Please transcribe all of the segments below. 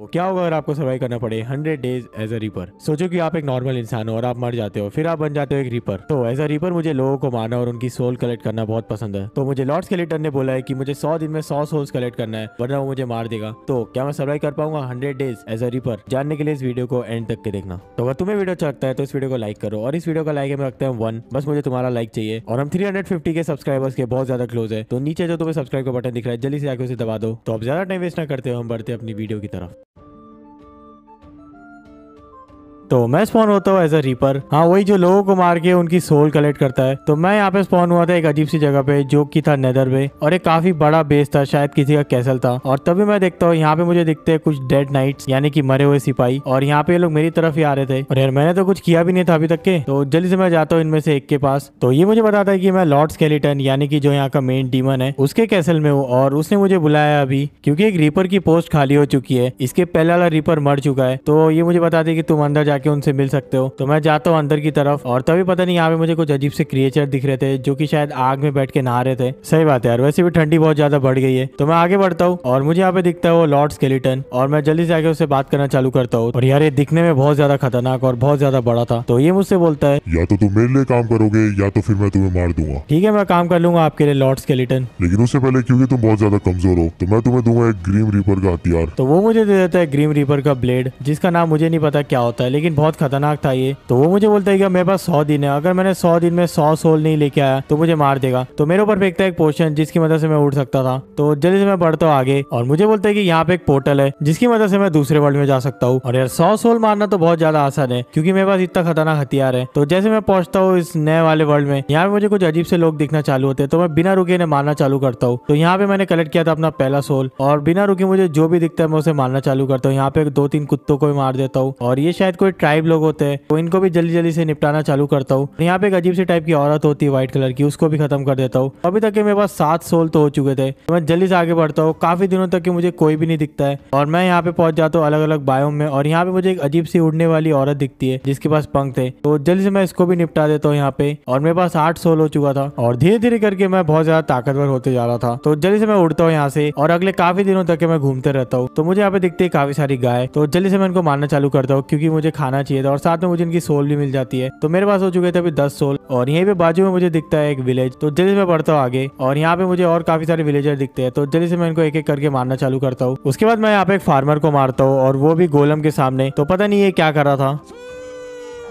तो क्या होगा अगर आपको सर्वाइव करना पड़े hundred days as a reaper सोचो कि आप एक नॉर्मल इंसान हो और आप मर जाते हो फिर आप बन जाते हो एक रीपर तो एज अ रीपर मुझे लोगों को मारना और उनकी सोल कलेक्ट करना बहुत पसंद है तो मुझे लॉर्ड स्केलेटन ने बोला है कि मुझे सौ दिन में सौ सोल्स कलेक्ट करना है वरना वो मुझे मार देगा तो क्या मैं सर्वाइव कर पाऊंगा hundred days as a reaper जानने के लिए इस वीडियो को एंड तक के देखना तो अगर तुम्हें वीडियो अच्छा लगता है तो इस वीडियो को लाइक करो और इस वीडियो का लाइक हमें रखते हैं वन बस मुझे तुम्हारा लाइक चाहिए और हम थ्री के सब्सक्राइबर्स के बहुत ज्यादा क्लोज है तो नीचे जो तुम्हें सब्सक्राइब का बटन दिख रहा है जल्दी से आके उसे दबा दो तो अब ज्यादा टाइम वेस्ट ना करते हो हम बढ़ते अपनी वीडियो की तरफ तो मैं स्पॉन होता हूँ एज अ रीपर हाँ वही जो लोगों को मार के उनकी सोल कलेक्ट करता है तो मैं यहाँ पे स्पॉन हुआ था एक अजीब सी जगह पे जो कि था नेदर पे और एक काफी बड़ा बेस था शायद किसी का कैसल था और तभी मैं देखता हूँ यहाँ पे मुझे दिखते हैं कुछ डेड नाइट यानी कि मरे हुए सिपाही और यहाँ पे लोग मेरी तरफ ही आ रहे थे और यार मैंने तो कुछ किया भी नहीं था अभी तक के तो जल्दी से मैं जाता हूँ इनमें से एक के पास तो ये मुझे बताता है की मैं लॉर्ड स्केलेटन यानी कि जो यहाँ का मेन डीमन है उसके कैसल में हूँ और उसने मुझे बुलाया अभी क्यूँकी एक रीपर की पोस्ट खाली हो चुकी है इसके पहले वाला रीपर मर चुका है तो ये मुझे बताते कि तुम अंदर जा जाके उनसे मिल सकते हो तो मैं जाता हूँ अंदर की तरफ और तभी पता नहीं यहाँ पे मुझे कुछ अजीब से क्रिएचर दिख रहे थे जो की शायद आग में बैठ के नहा रहे थे सही बात है यार वैसे भी ठंडी बहुत ज्यादा बढ़ गई है तो मैं आगे बढ़ता हूँ और मुझे यहाँ पे दिखता है वो लॉर्ड स्केलेटन और मैं जल्दी से आगे उससे बात करना चालू करता हूँ और यार ये दिखने में बहुत ज्यादा खतरनाक और बहुत ज्यादा बड़ा था तो ये मुझसे बोलता है या तो तुम मेरे लिए काम करोगे या तो फिर मैं तुम्हें मार दूंगा ठीक है मैं काम कर लूंगा आपके लिए लॉर्ड स्केलेटन लेकिन उससे पहले क्योंकि तुम बहुत ज्यादा कमजोर हो तो मैं तुम्हें दूंगा एक ग्रीम रीपर का हथियार तो वो मुझे दे देता है ग्रीम रीपर का ब्लेड जिसका नाम मुझे नहीं पता क्या होता है लेकिन लेकिन बहुत खतरनाक था ये तो वो मुझे बोलता है कि मेरे पास सौ दिन है अगर मैंने सौ दिन में सौ सोल नहीं लेके आया तो मुझे मार देगा तो मेरे ऊपर फेंकता है एक पोर्शन जिसकी मदद से मैं उड़ सकता था तो जल्दी से मैं बढ़ता हूँ आगे और मुझे बोलता है कि यहाँ पे एक पोर्टल है जिसकी मदद से मैं दूसरे वर्ल्ड में जा सकता हूँ और यार सौ सोल मारना तो बहुत ज्यादा आसान है क्योंकि मेरे पास इतना खतरनाक हथियार है तो जैसे मैं पहुंचता हूँ इस नए वाले वर्ल्ड में यहाँ पे मुझे कुछ अजीब से लोग दिखना चालू होते हैं तो मैं बिना रुके इन्हें मारना चालू करता हूँ तो यहाँ पे मैंने कलेक्ट किया था अपना पहला सोल और बिना रुके मुझे जो भी दिखता है मैं उसे मारना चालू करता हूँ यहाँ पे दो तीन कुत्तों को भी मार देता हूँ और ये शायद कोई ट्राइब लोग होते हैं तो इनको भी जल्दी जल्दी से निपटाना चालू करता हूँ यहाँ पे एक अजीब सी टाइप की औरत होती है व्हाइट कलर की उसको भी खत्म कर देता हूँ अभी तक के मेरे पास सात सोल तो हो चुके थे तो मैं जल्दी से आगे बढ़ता हूँ काफी दिनों तक की मुझे कोई भी नहीं दिखता है और मैं यहाँ पे पहुंच जाता हूँ अलग अलग बायो में और यहाँ पे मुझे एक अजीब सी उड़ने वाली औरत दिखती है जिसके पास पंख थे तो जल्दी से मैं इसको भी निपटा देता हूँ यहाँ पे और मेरे पास आठ सोल हो चुका था और धीरे धीरे करके मैं बहुत ज्यादा ताकतवर होते जा रहा था तो जल्दी से मैं उड़ता हूँ यहाँ से और अगले काफी दिनों तक मैं घूमते रहता हूँ तो मुझे यहाँ पे दिखती है काफी सारी गाय तो जल्दी से मैं इनको मारना चालू करता हूँ क्योंकि मुझे खाना चाहिए था और साथ में मुझे इनकी सोल भी मिल जाती है तो मेरे पास हो चुके थे अभी दस सोल और यहीं पे बाजू में मुझे दिखता है एक विलेज तो जल्दी से मैं बढ़ता हूँ आगे और यहाँ पे मुझे और काफी सारे विलेजर दिखते हैं तो जल्दी से मैं इनको एक एक करके मारना चालू करता हूँ उसके बाद मैं यहाँ पे एक फार्मर को मारता हूँ और वो भी गोलम के सामने तो पता नहीं ये क्या कर रहा था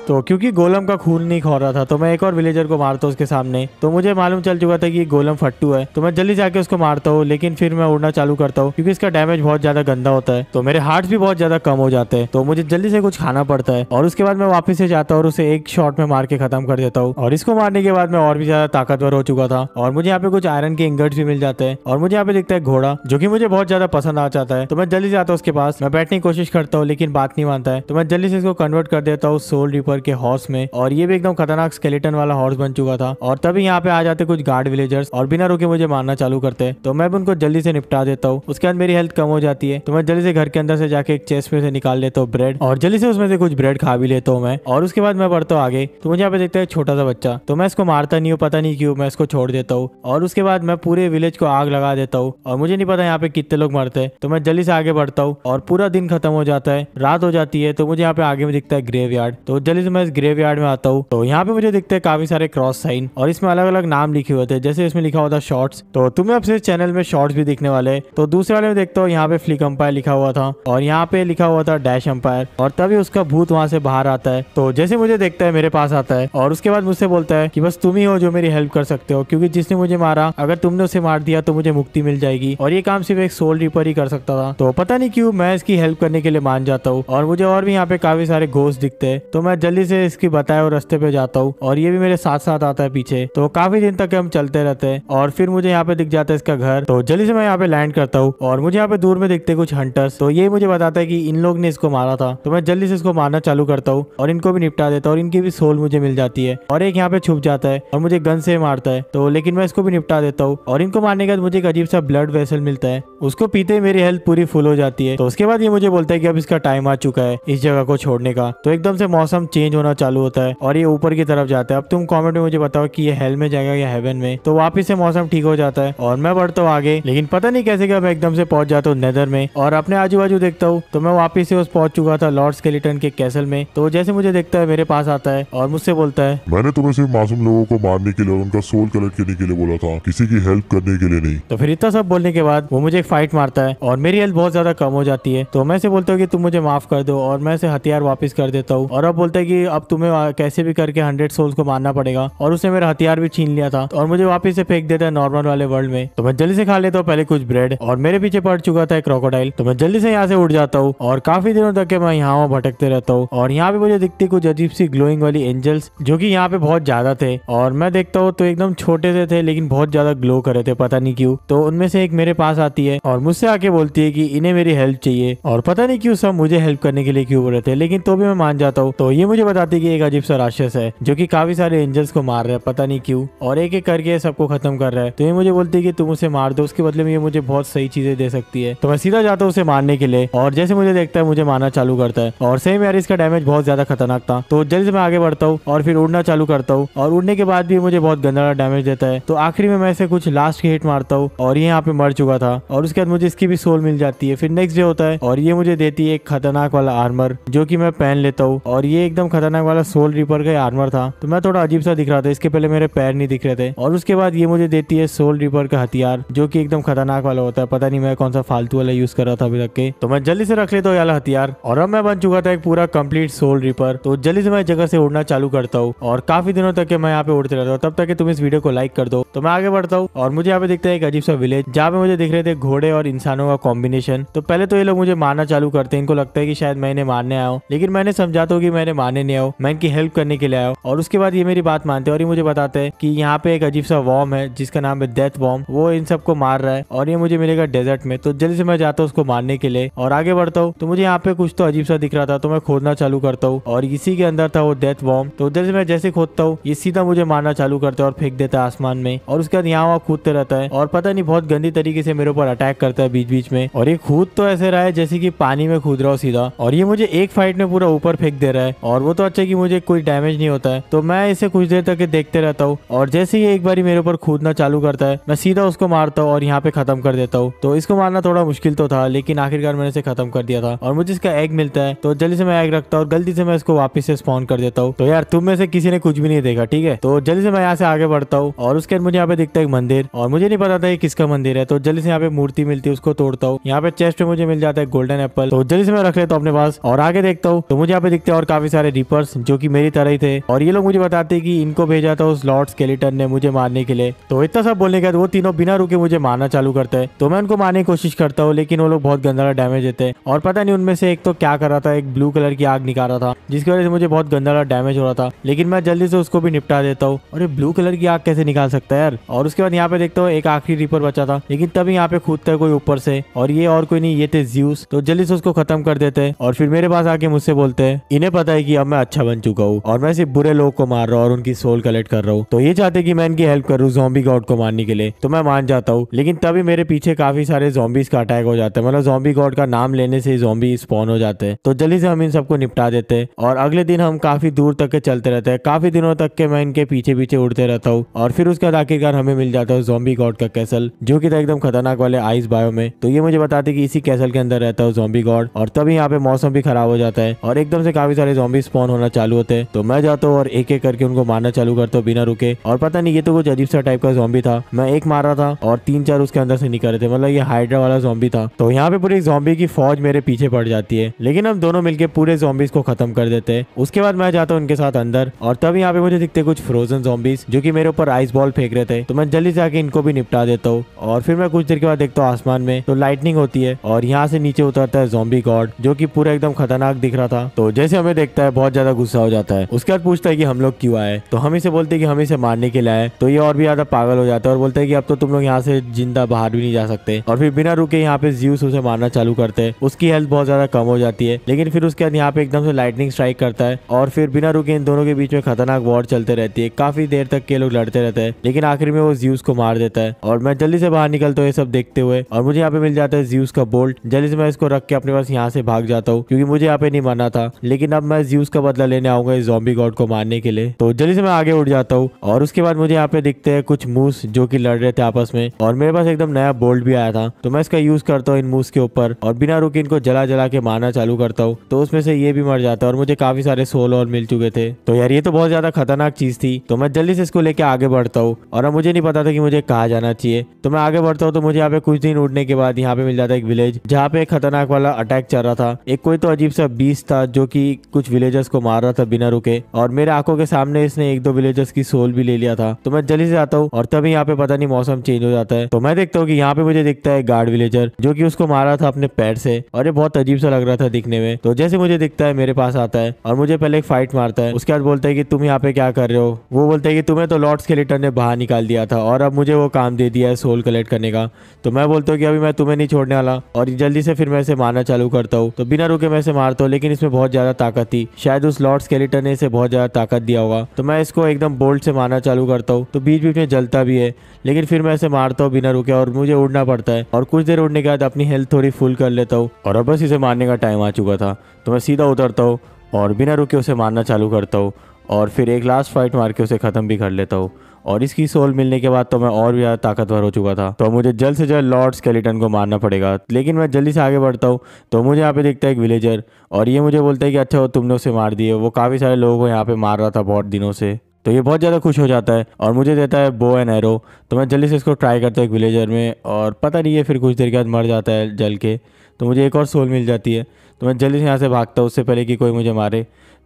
तो क्योंकि गोलम का खून नहीं खो रहा था तो मैं एक और विलेजर को मारता हूँ उसके सामने तो मुझे मालूम चल चुका था कि गोलम फट्टू है तो मैं जल्दी जाके उसको मारता हूँ लेकिन फिर मैं उड़ना चालू करता हूँ क्योंकि इसका डैमेज बहुत ज्यादा गंदा होता है तो मेरे हार्ट भी बहुत ज्यादा कम हो जाते हैं तो मुझे जल्दी से कुछ खाना पड़ता है और उसके बाद मैं वापिस से जाता हूँ और उसे एक शॉट में मार के खत्म कर देता हूँ और इसको मारने के बाद मैं और भी ज्यादा ताकतवर हो चुका था और मुझे यहाँ पे कुछ आयरन के इंगट भी मिल जाते हैं और मुझे यहाँ पे दिखता है घोड़ा जो की मुझे बहुत ज्यादा पसंद आ जाता है तो मैं जल्दी जाता हूँ उसके पास मैं बैठने की कोशिश करता हूँ लेकिन बात नहीं मानता है तो मैं जल्दी से इसको कन्वर्ट कर देता हूँ सोल रिपोर्ट ऊपर के हॉर्स में और ये भी एकदम खतरनाक स्केलेटन वाला हॉर्स बन चुका था और तभी यहाँ पे आ जाते कुछ गार्ड विलेजर्स और बिना रुके मुझे मारना चालू करते तो मैं भी उनको जल्दी से निपटा देता हूँ उसके बाद मेरी हेल्थ कम हो जाती है तो मैं जल्दी से घर के अंदर से जाके एक चेस्ट में से निकाल लेता हूँ ब्रेड और जल्दी से उसमें से कुछ ब्रेड खा भी लेता हूँ मैं और उसके बाद मैं बढ़ता हूँ आगे तो मुझे यहाँ पे देखता है छोटा सा बच्चा तो मैं इसको मारता नहीं हूँ पता नहीं क्यों मैं इसको छोड़ देता हूँ और उसके बाद मैं पूरे विलेज को आग लगा देता हूँ और मुझे नहीं पता यहाँ पे कितने लोग मरते हैं तो मैं जल्दी से आगे बढ़ता हूँ और पूरा दिन खत्म हो जाता है रात हो जाती है तो मुझे यहाँ पे आगे में दिखता है ग्रेव यार्ड तो जल्दी जब मैं इस ग्रेवयार्ड में आता हूँ तो यहाँ पे मुझे दिखते हैं काफी सारे क्रॉस साइन और इसमें अलग अलग नाम लिखे हुए थे जैसे इसमें लिखा हुआ था शॉर्ट्स तो तुम्हें अपने चैनल में शॉर्ट्स भी दिखने वाले तो दूसरे वाले में देखते हो यहाँ पे फ्लिक अंपायर लिखा हुआ था और यहाँ पे लिखा हुआ था डैश अंपायर और तभी उसका भूत वहां से बाहर आता है तो जैसे मुझे देखता है मेरे पास आता है और उसके बाद मुझसे बोलता है कि बस तुम ही हो जो मेरी हेल्प कर सकते हो क्योंकि जिसने मुझे मारा अगर तुमने उसे मार दिया तो मुझे मुक्ति मिल जाएगी और ये काम सिर्फ एक सोल रिपर ही कर सकता था तो पता नहीं क्यूँ मैं इसकी हेल्प करने के लिए मान जाता हूँ और मुझे और भी यहाँ पे काफी सारे घोष दिखते हैं तो मैं जल्दी जल्दी से इसकी बताए और रस्ते पे जाता हूँ और ये भी मेरे साथ साथ आता है पीछे तो काफी दिन तक हम चलते रहते हैं और फिर मुझे यहाँ पे दिख जाता है इसका घर तो जल्दी से मैं यहाँ पे लैंड करता हूँ और मुझे यहाँ पे दूर में दिखते कुछ हंटर्स तो ये मुझे बताता है की इन लोग ने इसको मारा था तो मैं जल्दी से इसको मारना चालू करता हूँ और इनको भी निपटा देता हूँ और इनकी भी सोल मुझे मिल जाती है और एक यहाँ पे छुप जाता है और मुझे गन से मारता है तो लेकिन मैं इसको भी निपटा देता हूँ और इनको मारने के बाद मुझे एक अजीब सा ब्लड वेसल मिलता है उसको पीते ही मेरी हेल्थ पूरी फुल हो जाती है तो उसके बाद ये मुझे बोलता है कि अब इसका टाइम आ चुका है इस जगह को छोड़ने का तो एकदम से मौसम चेंज चेंज होना चालू होता है और ये ऊपर की तरफ जाता है अब तुम कॉमेंट में मुझे बताओ कि ये हेल में जाएगा या हेवन में तो वापिस से मौसम ठीक हो जाता है और मैं बढ़ता हूँ आगे लेकिन पता नहीं कैसे क्या मैं एकदम से पहुंच जाता हूँ नेदर में और अपने आजू बाजू देखता हूँ तो मैं वापिस से उस पहुंच चुका था लॉर्ड स्केलेटन के कैसल में तो जैसे मुझे देखता है मेरे पास आता है और मुझसे बोलता है मैंने तुम्हें सिर्फ मासूम लोगों को मारने के लिए और उनका सोल कलेक्ट करने के लिए बोला था किसी की हेल्प करने के लिए नहीं तो फिर इतना सब बोलने के बाद वो मुझे एक फाइट मारता है और मेरी हेल्थ बहुत ज्यादा कम हो जाती है तो मैं से बोलता हूँ की तुम मुझे माफ कर दो और मैं से हथियार वापिस कर देता हूँ और अब बोलता है कि अब तुम्हें कैसे भी करके हंड्रेड सोल्स को मारना पड़ेगा और उसने मेरा हथियार भी छीन लिया था और मुझे वापस से फेंक देता है नॉर्मल वाले वर्ल्ड में तो मैं जल्दी से खा लेता हूँ पहले कुछ ब्रेड और मेरे पीछे पड़ चुका था एक क्रोकोडाइल तो मैं जल्दी से यहाँ से उठ जाता हूँ और काफी दिनों तक मैं यहाँ भटकते रहता हूँ और यहाँ पे मुझे दिखती कुछ अजीब सी ग्लोइंग वाली एंजल्स जो की यहाँ पे बहुत ज्यादा थे और मैं देखता हूँ तो एकदम छोटे से थे लेकिन बहुत ज्यादा ग्लो कर रहे थे पता नहीं क्यूँ तो उनमें से एक मेरे पास आती है और मुझसे आके बोलती है की इन्हें मेरी हेल्प चाहिए और पता नहीं क्यूँ सब मुझे हेल्प करने के लिए क्यों बोल रहे थे लेकिन तो भी मैं मान जाता हूँ तो ये मुझे बताती है कि एक अजीब सा राक्षस है जो कि काफी सारे एंजल्स को मार रहा है पता नहीं क्यों और एक एक करके सबको खत्म कर रहा है तो ये मुझे बोलती है कि तुम उसे मार दो उसके बदले में ये मुझे बहुत सही चीजें दे सकती है तो मैं सीधा जाता हूँ उसे मारने के लिए और जैसे मुझे देखता है मुझे मारना चालू करता है और सही में यार इसका डैमेज बहुत ज्यादा खतरनाक था तो जल्द मैं आगे बढ़ता हूँ और फिर उड़ना चालू करता हूँ और उड़ने के बाद भी मुझे बहुत गंदा डैमेज देता है तो आखिरी में मैं इसे कुछ लास्ट के हिट मारता हूँ और ये यहाँ पे मर चुका था और उसके बाद मुझे इसकी भी सोल मिल जाती है फिर नेक्स्ट डे होता है और ये मुझे देती है एक खतरनाक वाला आर्मर जो की मैं पहन लेता हूँ और ये एकदम एकदम खतरनाक वाला सोल रीपर का आर्मर था तो मैं थोड़ा अजीब सा दिख रहा था इसके पहले मेरे पैर नहीं दिख रहे थे और उसके बाद ये मुझे देती है सोल रीपर का हथियार जो की एकदम खतरनाक वाला होता है पता नहीं मैं कौन सा फालतू वाला यूज कर रहा था अभी तक के तो मैं जल्दी से रख लेता हूँ वाला हथियार और अब मैं बन चुका था एक पूरा कम्प्लीट सोल रीपर तो जल्दी से मैं जगह से उड़ना चालू करता हूँ और काफी दिनों तक मैं यहाँ पे उड़ते रहता हूँ तब तक तुम इस वीडियो को लाइक कर दो तो मैं आगे बढ़ता हूँ और मुझे यहाँ पे दिखता है एक अजीब सा विलेज जहाँ पे मुझे दिख रहे थे घोड़े और इंसानों का कॉम्बिनेशन तो पहले तो ये लोग मुझे मारना चालू करते हैं इनको लगता है कि शायद मैं इन्हें मारने आया हूँ लेकिन मैंने समझाता तो हूँ कि मैंने मार खाने नहीं आओ मैं इनकी हेल्प करने के लिए आया और उसके बाद ये मेरी बात मानते हैं और ये मुझे बताते हैं कि यहाँ पे एक अजीब सा वॉम है जिसका नाम है डेथ वॉम वो इन सबको मार रहा है और ये मुझे मिलेगा डेजर्ट में तो जल्दी से मैं जाता हूँ उसको मारने के लिए और आगे बढ़ता हूँ तो मुझे यहाँ पे कुछ तो अजीब सा दिख रहा था तो मैं खोदना चालू करता हूँ और इसी के अंदर था वो डेथ वॉम तो उधर से मैं जैसे खोदता हूँ ये सीधा मुझे मारना चालू करता है और फेंक देता है आसमान में और उसके बाद यहाँ वहाँ कूदते रहता है और पता नहीं बहुत गंदी तरीके से मेरे ऊपर अटैक करता है बीच बीच में और ये खूद तो ऐसे रहा है जैसे की पानी में खूद रहा हो सीधा और ये मुझे एक फाइट में पूरा ऊपर फेंक दे रहा है और वो तो अच्छा की मुझे कोई डैमेज नहीं होता है तो मैं इसे कुछ देर तक देखते रहता हूँ और जैसे ही एक बार मेरे ऊपर कूदना चालू करता है मैं सीधा उसको मारता हूँ और यहाँ पे खत्म कर देता हूँ तो इसको मारना थोड़ा मुश्किल तो था लेकिन आखिरकार मैंने इसे खत्म कर दिया था और मुझे इसका एग मिलता है तो जल्दी से मैं एग रखता हूँ गलती से मैं इसको वापस से स्पॉन कर देता हूँ तो यार तुम में से किसी ने कुछ भी नहीं देखा ठीक है तो जल्दी से मैं यहाँ से आगे बढ़ता हूँ और उसके बाद मुझे यहाँ पे दिखता है एक मंदिर और मुझे नहीं पता था ये किसका मंदिर है तो जल्दी से यहाँ पे मूर्ति मिलती है उसको तोड़ता हूँ यहाँ पे चेस्ट में मुझे मिल जाता है गोल्डन एप्पल तो जल्दी से मैं रख लेता हूँ अपने पास और आगे देखता हूँ तो मुझे यहाँ पे दिखते हैं और काफी सारे रिपर्स जो कि मेरी तरह ही थे और ये लोग मुझे बताते कि इनको भेजा था उस लॉर्ड स्केलेटन ने मुझे मारने के लिए तो इतना सब बोलने के बाद वो तीनों बिना रुके मुझे मारना चालू करते हैं तो मैं उनको मारने की कोशिश करता हूँ लेकिन वो लोग बहुत गंदा डैमेज देते हैं और पता नहीं उनमें से एक तो क्या कर रहा था एक ब्लू कलर की आग निकाल रहा था जिसकी वजह से मुझे बहुत गंदा डैमेज हो रहा था लेकिन मैं जल्दी से उसको भी निपटा देता हूँ और ये ब्लू कलर की आग कैसे निकाल सकता है यार और उसके बाद यहाँ पे देखता हूँ एक आखिरी रिपर बचा था लेकिन तभी यहाँ पे कूदता है कोई ऊपर से और ये और कोई नहीं ये थे जीव तो जल्दी से उसको खत्म कर देते हैं और फिर मेरे पास आके मुझसे बोलते हैं इन्हें पता है की अब मैं अच्छा बन चुका हूँ और मैं सिर्फ बुरे लोग को मार रहा हूँ और उनकी सोल कलेक्ट कर रहा हूँ तो ये चाहते कि मैं इनकी हेल्प करूँ जॉम्बी गॉड को मारने के लिए तो मैं मान जाता हूँ लेकिन तभी मेरे पीछे काफी सारे जॉम्बीज का अटैक हो जाता है मतलब जॉम्बी गॉड का नाम लेने से जॉम्बी स्पॉन हो जाते हैं तो जल्दी से हम इन सबको निपटा देते हैं और अगले दिन हम काफी दूर तक के चलते रहते हैं काफी दिनों तक के मैं इनके पीछे पीछे उड़ते रहता हूँ और फिर उसके बाद आखिरकार हमें मिल जाता है जॉम्बी गॉड का कैसल जो की था एकदम खतरनाक वाले आइस बायो में तो ये मुझे बताते कि इसी कैसल के अंदर रहता है जॉम्बी गॉड और तभी यहाँ पे मौसम भी खराब हो जाता है और एकदम से काफी सारे जॉम्बी स्पॉन होना चालू होते हैं तो मैं जाता हूँ और एक एक करके उनको मारना चालू करता हूँ बिना रुके और पता नहीं ये तो कुछ अजीब सा टाइप का जॉम्बी था मैं एक मार रहा था और तीन चार उसके अंदर से निकल रहे थे मतलब ये हाइड्रा वाला जॉम्बी था तो यहाँ पे पूरी जॉम्बी की फौज मेरे पीछे पड़ जाती है लेकिन हम दोनों मिलकर पूरे जॉम्बीज को खत्म कर देते हैं उसके बाद मैं जाता हूँ उनके साथ अंदर और तब यहाँ पे मुझे दिखते कुछ फ्रोजन जॉम्बीज जो की मेरे ऊपर आइस बॉल फेंक रहे थे तो मैं जल्दी जाके इनको भी निपटा देता हूँ और फिर मैं कुछ देर के बाद देखता हूँ आसमान में तो लाइटनिंग होती है और यहाँ से नीचे उतरता है जॉम्बी गॉड जो की पूरा एकदम खतरनाक दिख रहा था तो जैसे हमें देखता है बहुत बहुत ज्यादा गुस्सा हो जाता है उसके बाद पूछता है कि हम लोग क्यों आए तो हम इसे बोलते हैं कि हम इसे मारने के लिए आए तो ये और भी ज्यादा पागल हो जाता है और बोलते है कि अब तो तुम लोग यहाँ से जिंदा बाहर भी नहीं जा सकते और फिर बिना रुके यहाँ पे जीव उसे मारना चालू करते हैं उसकी हेल्थ बहुत ज्यादा कम हो जाती है लेकिन फिर उसके बाद यहाँ पे एकदम से लाइटनिंग स्ट्राइक करता है और फिर बिना रुके इन दोनों के बीच में खतरनाक वॉर चलते रहती है काफी देर तक के लोग लड़ते रहते हैं लेकिन आखिर में वो जीव को मार देता है और मैं जल्दी से बाहर निकलता हूँ ये सब देखते हुए और मुझे यहाँ पे मिल जाता है जीव का बोल्ट जल्दी से मैं इसको रख के अपने पास यहाँ से भाग जाता हूँ क्योंकि मुझे यहाँ पे नहीं मारना था लेकिन अब मैं जीव उसका बदला लेने आऊंगा इस जॉम्बी गॉड को मारने के लिए तो जल्दी से मैं आगे उठ जाता हूँ और उसके बाद मुझे यहाँ पे दिखते हैं कुछ मूस जो की लड़ रहे थे आपस में और मेरे पास एकदम नया बोल्ट भी आया था तो मैं इसका यूज करता हूँ इन मूस के ऊपर और बिना रुके इनको जला जला के मारना चालू करता हूँ तो उसमें से ये भी मर जाता है और मुझे काफी सारे सोल और मिल चुके थे तो यार ये तो बहुत ज्यादा खतरनाक चीज थी तो मैं जल्दी से इसको लेके आगे बढ़ता हूँ और अब मुझे नहीं पता था कि मुझे कहा जाना चाहिए तो मैं आगे बढ़ता हूँ तो मुझे यहाँ पे कुछ दिन उड़ने के बाद यहाँ पे मिल जाता है एक विलेज जहाँ पे खतरनाक वाला अटैक चल रहा था एक कोई तो अजीब सा बीस था जो की कुछ विलेज विलेजर्स को मार रहा था बिना रुके और मेरे आंखों के सामने इसने एक दो विलेजर्स की सोल भी ले लिया था तो मैं जल्दी से जाता हूँ और तभी यहाँ पे पता नहीं मौसम चेंज हो जाता है तो मैं देखता हूँ कि यहाँ पे मुझे दिखता है गार्ड विलेजर जो की उसको मारा था अपने पैर से और ये बहुत अजीब सा लग रहा था दिखने में तो जैसे मुझे दिखता है मेरे पास आता है और मुझे पहले एक फाइट मारता है उसके बाद बोलता है की तुम यहाँ पे क्या कर रहे हो वो बोलता है की तुम्हें तो लॉर्ड्स के ने बाहर निकाल दिया था और अब मुझे वो काम दे दिया है सोल कलेक्ट करने का तो मैं बोलता हूँ कि अभी मैं तुम्हें नहीं छोड़ने वाला और जल्दी से फिर मैं इसे मारना चालू करता हूँ तो बिना रुके मैं इसे मारता हूँ लेकिन इसमें बहुत ज्यादा ताकत थी शायद उस लॉर्ड स्केलेटन ने इसे बहुत ज़्यादा ताकत दिया होगा तो मैं इसको एकदम बोल्ट से मारना चालू करता हूँ तो बीच बीच में जलता भी है लेकिन फिर मैं इसे मारता हूँ बिना रुके और मुझे उड़ना पड़ता है और कुछ देर उड़ने के बाद अपनी हेल्थ थोड़ी फुल कर लेता हूँ और अब बस इसे मारने का टाइम आ चुका था तो मैं सीधा उतरता हूँ और बिना रुके उसे मारना चालू करता हूँ और फिर एक लास्ट फाइट मार के उसे ख़त्म भी कर लेता हूँ और इसकी सोल मिलने के बाद तो मैं और भी ज़्यादा ताकतवर हो चुका था तो मुझे जल्द से जल्द लॉर्ड स्केलेटन को मारना पड़ेगा लेकिन मैं जल्दी से आगे बढ़ता हूँ तो मुझे यहाँ पे देखता है एक विलेजर और ये मुझे बोलता है कि अच्छा हो तुमने उसे मार दिए वो काफ़ी सारे लोगों को यहाँ पे मार रहा था बहुत दिनों से तो ये बहुत ज़्यादा खुश हो जाता है और मुझे देता है बो एंड एरो तो मैं जल्दी से इसको ट्राई करता हूँ एक विलेजर में और पता नहीं है फिर कुछ देर के बाद मर जाता है जल के तो मुझे एक और सोल मिल जाती है तो मैं जल्दी से यहाँ से भागता हूँ उससे पहले कि कोई मुझे मारे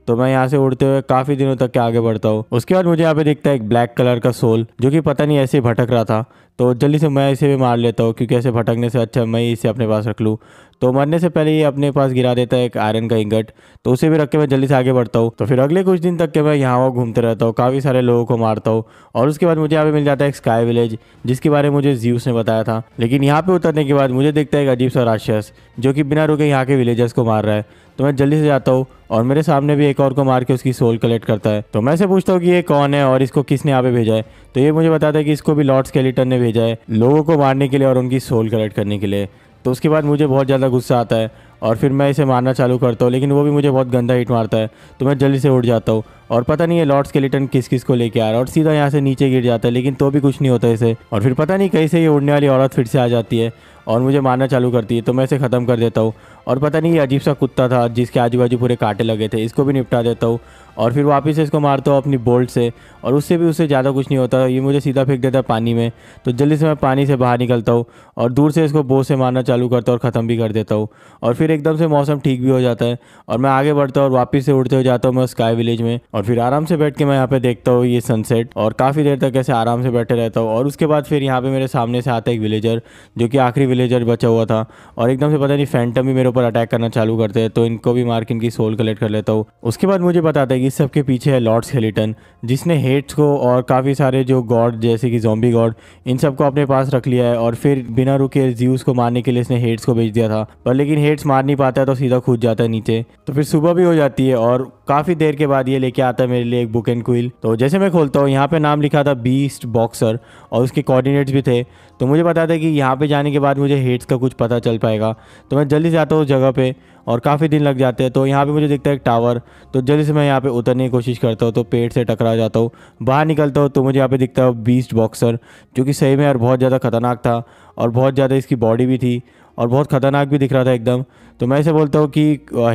तो मैं यहाँ से उड़ते हुए काफी दिनों तक के आगे बढ़ता हूँ उसके बाद मुझे यहाँ पे दिखता है एक ब्लैक कलर का सोल जो कि पता नहीं ऐसे ही भटक रहा था तो जल्दी से मैं इसे भी मार लेता हूँ क्योंकि ऐसे भटकने से अच्छा मैं इसे अपने पास रख लूँ तो मरने से पहले ये अपने पास गिरा देता है एक आयरन का इंगट तो उसे भी रख के मैं जल्दी से आगे बढ़ता हूँ तो फिर अगले कुछ दिन तक के मैं यहाँ वहाँ घूमते रहता हूँ काफ़ी सारे लोगों को मारता हूँ और उसके बाद मुझे यहाँ पे मिल जाता है एक स्काई विलेज जिसके बारे में मुझे ज्यूस ने बताया था लेकिन यहाँ पर उतरने के बाद मुझे देखता है एक अजीब सा राक्षस जो कि बिना रुके यहाँ के विलेजर्स को मार रहा है तो मैं जल्दी से जाता हूँ और मेरे सामने भी एक और को मार के उसकी सोल कलेक्ट करता है तो मैं से पूछता हूँ कि ये कौन है और इसको किसने यहाँ पे भेजा है तो ये मुझे बताता है कि इसको भी लॉर्ड स्केलेटन ने भेजा है लोगों को मारने के लिए और उनकी सोल कलेक्ट करने के लिए तो उसके बाद मुझे बहुत ज़्यादा गुस्सा आता है और फिर मैं इसे मारना चालू करता हूँ लेकिन वो भी मुझे बहुत गंदा हिट मारता है तो मैं जल्दी से उठ जाता हूँ और पता नहीं है लॉर्ड स्केलेटन किस किस को लेके आ रहा है और सीधा यहाँ से नीचे गिर जाता है लेकिन तो भी कुछ नहीं होता इसे और फिर पता नहीं कैसे ये उड़ने वाली औरत फिर से आ जाती है और मुझे मारना चालू करती है तो मैं इसे ख़त्म कर देता हूँ और पता नहीं ये अजीब सा कुत्ता था जिसके आजू बाजू पूरे कांटे लगे थे इसको भी निपटा देता हूँ और फिर वापस इसको मारता हूँ अपनी बोल्ट से और उससे भी उससे ज़्यादा कुछ नहीं होता ये मुझे सीधा फेंक देता है पानी में तो जल्दी से मैं पानी से बाहर निकलता हूँ और दूर से इसको बोझ से मारना चालू करता हूँ और ख़त्म भी कर देता हूँ और फिर एकदम से मौसम ठीक भी हो जाता है और मैं आगे बढ़ता हूँ और वापस से उड़ते हुए जाता हूँ मैं स्काई विलेज में और फिर आराम से बैठ के मैं यहाँ पे देखता हूँ ये सनसेट और काफ़ी देर तक ऐसे आराम से बैठे रहता हूँ और उसके बाद फिर यहाँ पर मेरे सामने से आता है एक विलेजर जो कि आखिरी विलेजर बचा हुआ था और एकदम से पता नहीं फैंटम भी मेरे ऊपर अटैक करना चालू करते हैं तो इनको भी मार के इनकी सोल कलेक्ट कर लेता हूँ उसके बाद मुझे बताता है कि सबके पीछे है लॉर्ड्स हेलिटन जिसने हेट्स को और काफ़ी सारे जो गॉड जैसे कि जोम्बी गॉड इन सबको अपने पास रख लिया है और फिर बिना रुके जीवस को मारने के लिए इसने हेड्स को भेज दिया था पर लेकिन हेड्स मार नहीं पाता है तो सीधा खुद जाता है नीचे तो फिर सुबह भी हो जाती है और काफी देर के बाद ये लेके आता है मेरे लिए एक बुक एंड क्विल तो जैसे मैं खोलता हूँ यहाँ पे नाम लिखा था बीस्ट बॉक्सर और उसके कोऑर्डिनेट्स भी थे तो मुझे पता था कि यहाँ पे जाने के बाद मुझे हेड्स का कुछ पता चल पाएगा तो मैं जल्दी जाता हूँ उस जगह पे और काफ़ी दिन लग जाते हैं तो यहाँ पे मुझे दिखता है एक टावर तो जल्दी से मैं यहाँ पे उतरने की कोशिश करता हूँ तो पेड़ से टकरा जाता हूँ बाहर निकलता हूँ तो मुझे यहाँ पे दिखता है बीस्ट बॉक्सर जो कि सही में यार बहुत ज़्यादा खतरनाक था और बहुत ज़्यादा इसकी बॉडी भी थी और बहुत ख़तरनाक भी दिख रहा था एकदम तो मैं इसे बोलता हूँ कि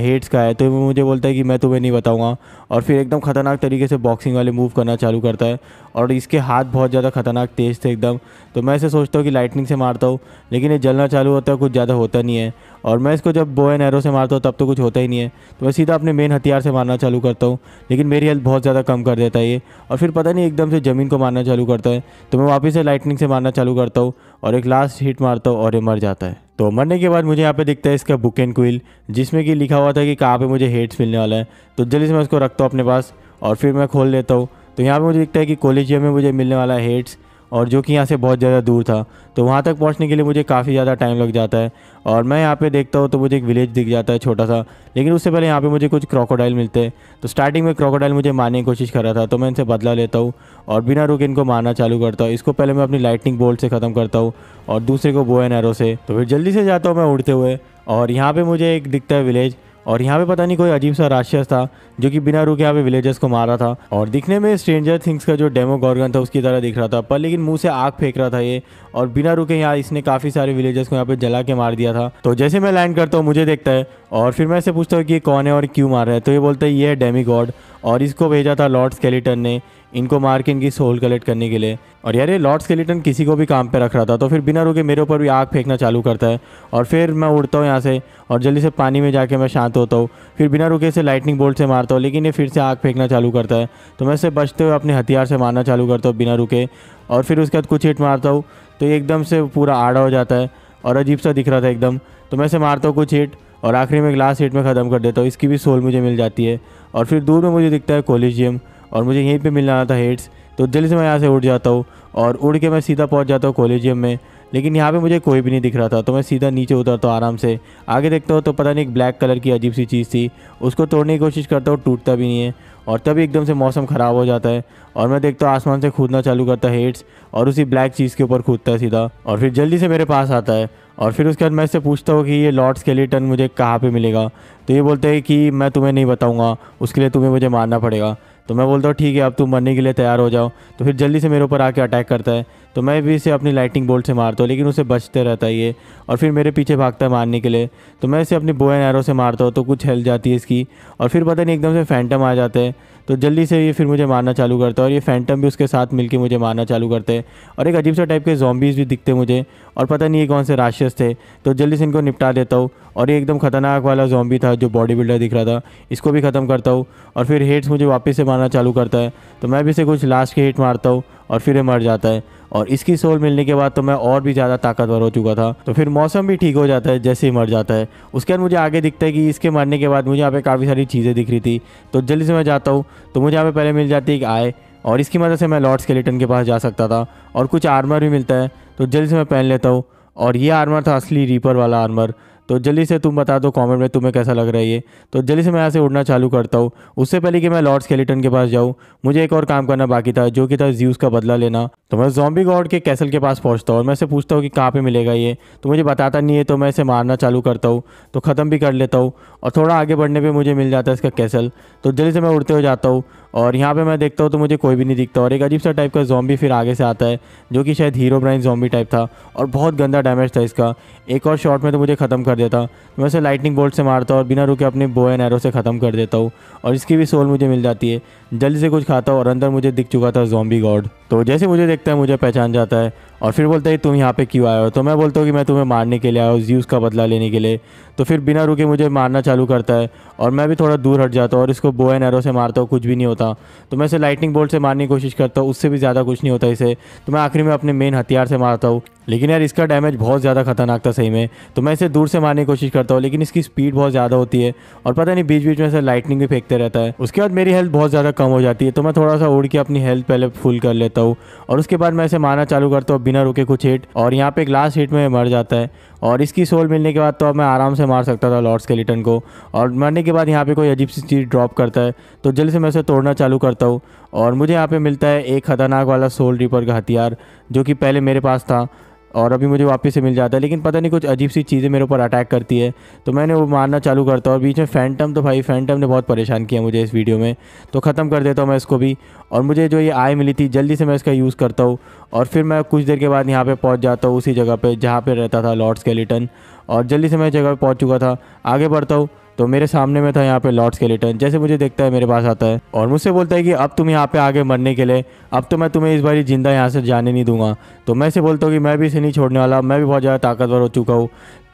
हेड्स का है तो वो मुझे बोलता है कि मैं तुम्हें नहीं बताऊँगा और फिर एकदम ख़तरनाक तरीके से बॉक्सिंग वाले मूव करना चालू करता है और इसके हाथ बहुत ज़्यादा ख़तरनाक तेज़ थे एकदम तो मैं इसे सोचता हूँ कि लाइटनिंग से मारता हूँ लेकिन ये जलना चालू होता है कुछ ज़्यादा होता नहीं है और मैं इसको जब बो एन एरो से मारता हूँ तब तो कुछ होता ही नहीं है तो मैं सीधा अपने मेन हथियार से मारना चालू करता हूँ लेकिन मेरी हेल्थ बहुत ज़्यादा कम कर देता है ये और फिर पता नहीं एकदम से ज़मीन को मारना चालू करता है तो मैं वापस से लाइटनिंग से मारना चालू करता हूँ और एक लास्ट हिट मारता हूँ और ये मर जाता है तो मरने के बाद मुझे यहाँ पे दिखता है इसका बुक एंड क्विल जिसमें कि लिखा हुआ था कि कहाँ पे मुझे हेड्स मिलने वाला है तो जल्दी से मैं उसको रखता हूँ अपने पास और फिर मैं खोल लेता हूँ तो यहाँ पे मुझे दिखता है कि कोलेजियम में मुझे मिलने वाला है हेड्स और जो कि यहाँ से बहुत ज़्यादा दूर था तो वहाँ तक पहुँचने के लिए मुझे काफ़ी ज़्यादा टाइम लग जाता है और मैं यहाँ पे देखता हूँ तो मुझे एक विलेज दिख जाता है छोटा सा लेकिन उससे पहले यहाँ पे मुझे कुछ क्रोकोडाइल मिलते हैं तो स्टार्टिंग में क्रोकोडाइल मुझे मारने की कोशिश कर रहा था तो मैं इनसे बदला लेता हूँ और बिना रुके इनको मारना चालू करता हूँ इसको पहले मैं अपनी लाइटनिंग बोल्ट से ख़त्म करता हूँ और दूसरे को बोए नैरो से तो फिर जल्दी से जाता हूँ मैं उड़ते हुए और यहाँ पर मुझे एक दिखता है विलेज और यहाँ पे पता नहीं कोई अजीब सा राक्षस था जो कि बिना रुके यहाँ पे विलेजर्स को मारा था और दिखने में स्ट्रेंजर थिंग्स का जो डेमो गॉर्गन था उसकी तरह दिख रहा था पर लेकिन मुंह से आग फेंक रहा था ये और बिना रुके यहाँ इसने काफी सारे विलेजर्स को यहाँ पे जला के मार दिया था तो जैसे मैं लैंड करता हूँ मुझे देखता है और फिर मैं इसे पूछता हूँ कि ये कौन है और क्यों मार रहा है तो ये बोलता है ये है डेमी गॉड और इसको भेजा था लॉर्ड स्केलेटन ने इनको मार के इनकी सोल कलेक्ट करने के लिए और यार ये लॉर्ड स्केलेटन किसी को भी काम पे रख रहा था तो फिर बिना रुके मेरे ऊपर भी आग फेंकना चालू करता है और फिर मैं उड़ता हूँ यहाँ से और जल्दी से पानी में जाके मैं शांत होता हूँ फिर बिना रुके इसे लाइटनिंग बोल्ट से मारता हूँ लेकिन ये फिर से आग फेंकना चालू करता है तो मैं इसे बचते हुए अपने हथियार से मारना चालू करता हूँ बिना रुके और फिर उसके बाद कुछ हिट मारता हूँ तो एकदम से पूरा आड़ा हो जाता है और अजीब सा दिख रहा था एकदम तो मैं इसे मारता हूँ कुछ हिट और आखिरी में ग्लास हीट में ख़त्म कर देता हूँ इसकी भी सोल मुझे मिल जाती है और फिर दूर में मुझे दिखता है कोलिजियम और मुझे यहीं पर मिल जाना था हेड्स तो दिल से मैं यहाँ से उड़ जाता हूँ और उड़ के मैं सीधा पहुँच जाता हूँ कोलिजियम में लेकिन यहाँ पे मुझे कोई भी नहीं दिख रहा था तो मैं सीधा नीचे उतरता हूँ तो आराम से आगे देखता हूँ तो पता नहीं एक ब्लैक कलर की अजीब सी चीज़ थी उसको तोड़ने की कोशिश करता हूँ टूटता भी नहीं है और तभी एकदम से मौसम ख़राब हो जाता है और मैं देखता हूँ आसमान से कूदना चालू करता है हेड्स और उसी ब्लैक चीज़ के ऊपर कूदता है सीधा और फिर जल्दी से मेरे पास आता है और फिर उसके बाद मैं इससे पूछता हूँ कि ये लॉर्ड स्केलेटन मुझे कहाँ पर मिलेगा तो ये बोलते हैं कि मैं तुम्हें नहीं बताऊँगा उसके लिए तुम्हें मुझे मारना पड़ेगा तो मैं बोलता हूँ ठीक है अब तुम मरने के लिए तैयार हो जाओ तो फिर जल्दी से मेरे ऊपर आके अटैक करता है तो मैं भी इसे अपनी लाइटिंग बोल्ट से मारता हूँ लेकिन उसे बचते रहता है ये और फिर मेरे पीछे भागता है मारने के लिए तो मैं इसे अपनी बो एंड एरो से मारता हूँ तो कुछ हेल्थ जाती है इसकी और फिर पता नहीं एकदम से फैंटम आ जाते हैं तो जल्दी से ये फिर मुझे मारना चालू करता है और ये फैंटम भी उसके साथ मिलकर मुझे मारना चालू करते हैं और एक अजीब सा टाइप के जॉम्बीज़ भी दिखते मुझे और पता नहीं ये कौन से राशियस थे तो जल्दी से इनको निपटा देता हूँ और ये एकदम खतरनाक वाला जॉम्बी था जो बॉडी बिल्डर दिख रहा था इसको भी ख़त्म करता हूँ और फिर हेट्स मुझे वापस से मारना चालू करता है तो मैं भी इसे कुछ लास्ट के हेट मारता हूँ और फिर ये मर जाता है और इसकी सोल मिलने के बाद तो मैं और भी ज़्यादा ताकतवर हो चुका था तो फिर मौसम भी ठीक हो जाता है जैसे ही मर जाता है उसके बाद मुझे आगे दिखता है कि इसके मरने के बाद मुझे यहाँ पे काफ़ी सारी चीज़ें दिख रही थी तो जल्दी से मैं जाता हूँ तो मुझे यहाँ पे पहले मिल जाती है एक आय और इसकी मदद से मैं लॉर्ड स्केलेटन के पास जा सकता था और कुछ आर्मर भी मिलता है तो जल्दी से मैं पहन लेता हूँ और ये आर्मर था असली रीपर वाला आर्मर तो जल्दी से तुम बता दो कमेंट में तुम्हें कैसा लग रहा है ये तो जल्दी से मैं यहाँ से उड़ना चालू करता हूँ उससे पहले कि मैं लॉर्ड स्केलेटन के पास जाऊँ मुझे एक और काम करना बाकी था जो कि था ज्यूस का बदला लेना तो मैं जॉम्बी गॉड के कैसल के पास पहुँचता हूँ और मैं इसे पूछता हूँ कि कहाँ पर मिलेगा ये तो मुझे बताता नहीं है तो मैं इसे मारना चालू करता हूँ तो ख़त्म भी कर लेता हूँ और थोड़ा आगे बढ़ने पर मुझे मिल जाता है इसका कैसल तो जल्दी से मैं उड़ते हुए जाता हूँ और यहाँ पर मैं देखता हूँ तो मुझे कोई भी नहीं दिखता और एक अजीब सा टाइप का जॉम्बी फिर आगे से आता है जो कि शायद हीरो ब्राइन जॉम्बी टाइप था और बहुत गंदा डैमेज था इसका एक और शॉट में तो मुझे ख़त्म कर कर देता मैं उसे लाइटनिंग बोल्ट से मारता और बिना रुके अपने बो एंड एरो से ख़त्म कर देता हूँ और इसकी भी सोल मुझे मिल जाती है जल्दी से कुछ खाता हूँ और अंदर मुझे दिख चुका था जोम्बी गॉड तो जैसे मुझे देखता है मुझे पहचान जाता है और फिर बोलता है तुम यहाँ पे क्यों आए हो तो मैं बोलता हूँ कि मैं तुम्हें मारने के लिए आया हूँ ज्यूस का बदला लेने के लिए तो फिर बिना रुके मुझे मारना चालू करता है और मैं भी थोड़ा दूर हट जाता हूँ और इसको बो एन एरो से मारता हूँ कुछ भी नहीं होता तो मैं इसे लाइटनिंग बोल्ट से मारने की कोशिश करता हूँ उससे भी ज़्यादा कुछ नहीं होता इसे तो मैं आखिरी में अपने मेन हथियार से मारता हूँ लेकिन यार इसका डैमेज बहुत ज़्यादा खतरनाक था सही में तो मैं इसे दूर से मारने की कोशिश करता हूँ लेकिन इसकी स्पीड बहुत ज़्यादा होती है और पता नहीं बीच बीच में से लाइटनिंग भी फेंकते रहता है उसके बाद मेरी हेल्थ बहुत ज़्यादा कम हो जाती है तो मैं थोड़ा सा उड़ के अपनी हेल्थ पहले फुल कर लेता हूँ हूँ और उसके बाद मैं इसे मारना चालू करता हूँ बिना रुके कुछ हिट और यहाँ पे एक लास्ट हिट में मर जाता है और इसकी सोल मिलने के बाद तो अब मैं आराम से मार सकता था लॉर्ड्स के को और मरने के बाद यहाँ पे कोई अजीब सी चीज़ ड्रॉप करता है तो जल्द से मैं उसे तोड़ना चालू करता हूँ और मुझे यहाँ पे मिलता है एक खतरनाक वाला सोल रीपर का हथियार जो कि पहले मेरे पास था और अभी मुझे वापस से मिल जाता है लेकिन पता नहीं कुछ अजीब सी चीज़ें मेरे ऊपर अटैक करती है तो मैंने वो मारना चालू करता हूँ और बीच में फैंटम तो भाई फैंटम ने बहुत परेशान किया मुझे इस वीडियो में तो ख़त्म कर देता हूँ मैं इसको भी और मुझे जो ये आय मिली थी जल्दी से मैं इसका यूज़ करता हूँ और फिर मैं कुछ देर के बाद यहाँ पर पहुँच जाता हूँ उसी जगह पर जहाँ पर रहता था लॉर्ड स्केलेटन और जल्दी से मैं जगह पर पहुँच चुका था आगे बढ़ता हूँ तो मेरे सामने में था यहाँ पे लॉर्ड स्केलेटन जैसे मुझे देखता है मेरे पास आता है और मुझसे बोलता है कि अब तुम यहाँ पे आगे मरने के लिए अब तो मैं तुम्हें इस बारी जिंदा यहाँ से जाने नहीं दूंगा तो मैं इसे बोलता हूँ कि मैं भी इसे नहीं छोड़ने वाला मैं भी बहुत ज़्यादा ताकतवर हो चुका हूँ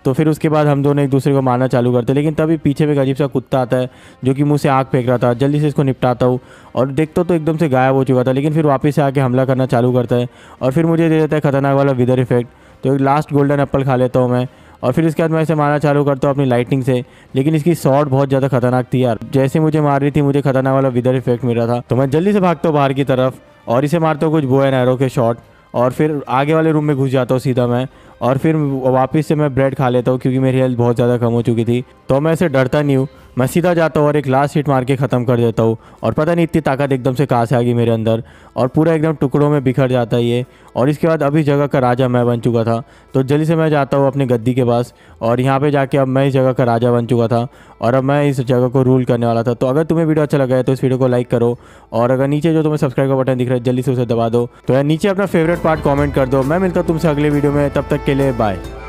तो फिर उसके बाद हम दोनों एक दूसरे को मारना चालू करते लेकिन तभी पीछे में एक अजीब सा कुत्ता आता है जो कि मुझसे आँख फेंक रहा था जल्दी से इसको निपटाता हूँ और देखता तो एकदम से गायब हो चुका था लेकिन फिर वापस से आके हमला करना चालू करता है और फिर मुझे दे देता है खतरनाक वाला विदर इफेक्ट तो एक लास्ट गोल्डन एप्पल खा लेता हूँ मैं और फिर इसके बाद मैं इसे मारना चालू करता हूँ अपनी लाइटिंग से लेकिन इसकी शॉट बहुत ज़्यादा खतरनाक थी यार जैसे मुझे मार रही थी मुझे खतरनाक वाला विदर इफेक्ट मिल रहा था तो मैं जल्दी से भागता हूँ बाहर की तरफ और इसे मारता हूँ कुछ बो एन एरो के शॉट और फिर आगे वाले रूम में घुस जाता हूँ सीधा मैं और फिर वापस से मैं ब्रेड खा लेता हूँ क्योंकि मेरी हेल्थ बहुत ज़्यादा कम हो चुकी थी तो मैं इसे डरता नहीं हूँ मैं सीधा जाता हूँ और एक लास्ट हिट मार के ख़त्म कर देता हूँ और पता नहीं इतनी ताकत एकदम से कहाँ से आ गई मेरे अंदर और पूरा एकदम टुकड़ों में बिखर जाता है ये और इसके बाद अभी जगह का राजा मैं बन चुका था तो जल्दी से मैं जाता हूँ अपनी गद्दी के पास और यहाँ पर जाके अब मैं इस जगह का राजा बन चुका था और अब मैं इस जगह को रूल करने वाला था तो अगर तुम्हें वीडियो अच्छा लगा है तो इस वीडियो को लाइक करो और अगर नीचे जो तुम्हें सब्सक्राइब का बटन दिख रहा है जल्दी से उसे दबा दो तो यार नीचे अपना फेवरेट पार्ट कॉमेंट कर दो मैं मिलता हूँ तुमसे अगले वीडियो में तब तक के लिए बाय